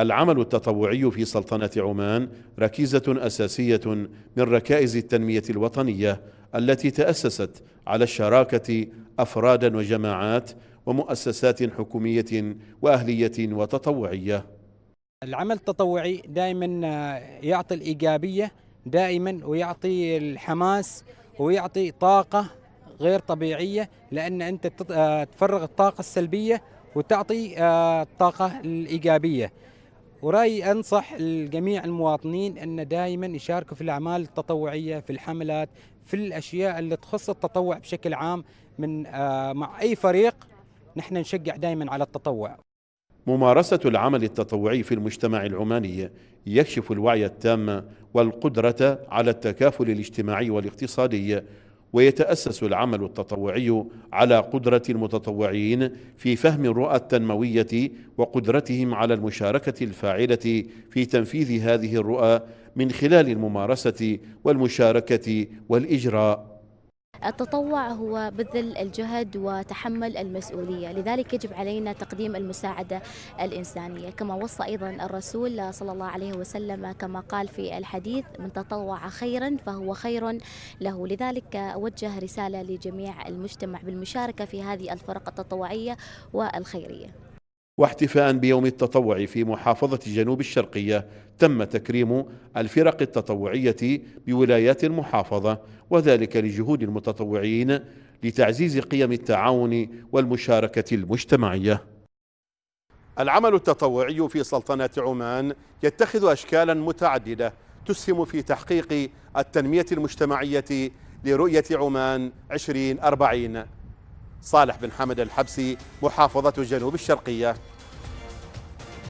العمل التطوعي في سلطنة عمان ركيزة أساسية من ركائز التنمية الوطنية التي تأسست على الشراكة أفرادا وجماعات ومؤسسات حكومية وأهلية وتطوعية العمل التطوعي دائما آه، يعطي الإيجابية دائما ويعطي الحماس ويعطي طاقة غير طبيعية لأن أنت آه، تفرغ الطاقة السلبية وتعطي آه، الطاقة الإيجابية ورأيي أنصح الجميع المواطنين أن دائما يشاركوا في الأعمال التطوعية في الحملات في الأشياء اللي تخص التطوع بشكل عام من آه، مع أي فريق نحن نشجع دائما على التطوع ممارسة العمل التطوعي في المجتمع العماني يكشف الوعي التام والقدرة على التكافل الاجتماعي والاقتصادي ويتأسس العمل التطوعي على قدرة المتطوعين في فهم الرؤى التنموية وقدرتهم على المشاركة الفاعلة في تنفيذ هذه الرؤى من خلال الممارسة والمشاركة والإجراء التطوع هو بذل الجهد وتحمل المسؤولية لذلك يجب علينا تقديم المساعدة الإنسانية كما وصى أيضا الرسول صلى الله عليه وسلم كما قال في الحديث من تطوع خيرا فهو خير له لذلك وجه رسالة لجميع المجتمع بالمشاركة في هذه الفرق التطوعية والخيرية واحتفاء بيوم التطوع في محافظة جنوب الشرقية تم تكريم الفرق التطوعية بولايات المحافظة وذلك لجهود المتطوعين لتعزيز قيم التعاون والمشاركة المجتمعية العمل التطوعي في سلطنة عمان يتخذ أشكالا متعددة تسهم في تحقيق التنمية المجتمعية لرؤية عمان 2040 صالح بن حمد الحبسي محافظة جنوب الشرقية